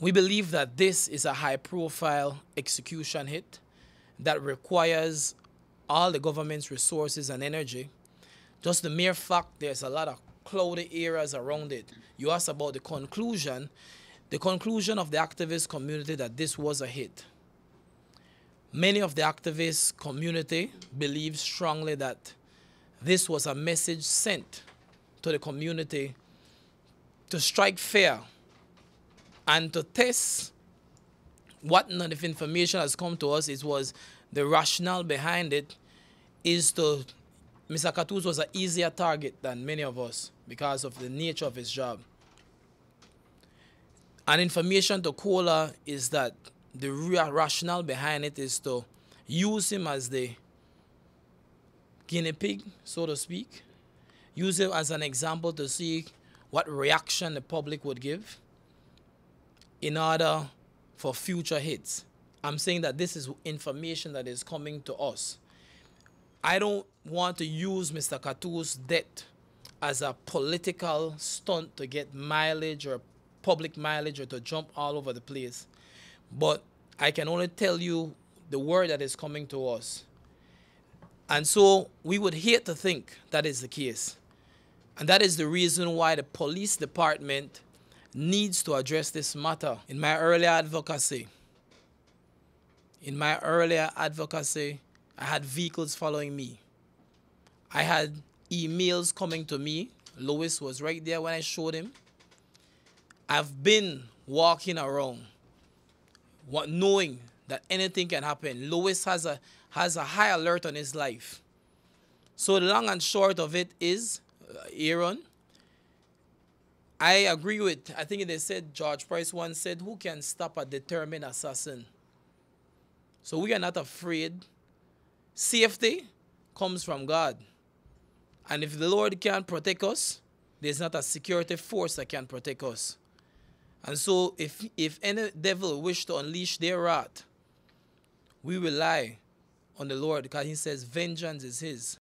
We believe that this is a high profile execution hit that requires all the government's resources and energy. Just the mere fact there's a lot of cloudy areas around it. You asked about the conclusion. The conclusion of the activist community that this was a hit. Many of the activist community believe strongly that this was a message sent to the community to strike fear. And to test what kind of information has come to us, it was the rationale behind it is to Mr. Katuz was an easier target than many of us because of the nature of his job. And information to Kola is that the rationale behind it is to use him as the guinea pig, so to speak, use him as an example to see what reaction the public would give in order for future hits. I'm saying that this is information that is coming to us. I don't want to use Mr. Katu's death as a political stunt to get mileage or public mileage or to jump all over the place. But I can only tell you the word that is coming to us. And so we would hate to think that is the case. And that is the reason why the police department needs to address this matter. In my earlier advocacy, in my earlier advocacy, I had vehicles following me. I had emails coming to me. Lewis was right there when I showed him. I've been walking around what, knowing that anything can happen. Lewis has a, has a high alert on his life. So the long and short of it is, uh, Aaron, I agree with, I think they said, George Price once said, who can stop a determined assassin? So we are not afraid. Safety comes from God. And if the Lord can not protect us, there's not a security force that can protect us. And so if, if any devil wish to unleash their wrath, we rely on the Lord because he says vengeance is his.